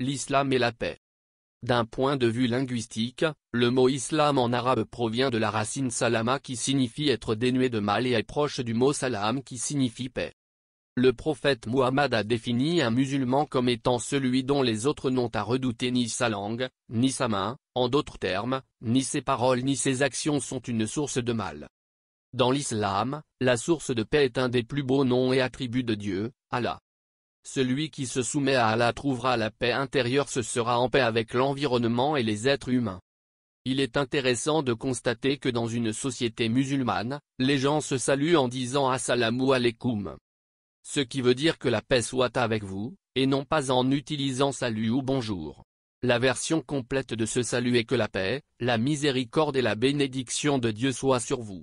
L'islam et la paix. D'un point de vue linguistique, le mot islam en arabe provient de la racine salama qui signifie être dénué de mal et est proche du mot salam qui signifie paix. Le prophète Muhammad a défini un musulman comme étant celui dont les autres n'ont à redouter ni sa langue, ni sa main, en d'autres termes, ni ses paroles ni ses actions sont une source de mal. Dans l'islam, la source de paix est un des plus beaux noms et attributs de Dieu, Allah. Celui qui se soumet à Allah trouvera la paix intérieure ce sera en paix avec l'environnement et les êtres humains. Il est intéressant de constater que dans une société musulmane, les gens se saluent en disant Assalamu alaikum. Ce qui veut dire que la paix soit avec vous, et non pas en utilisant salut ou bonjour. La version complète de ce salut est que la paix, la miséricorde et la bénédiction de Dieu soient sur vous.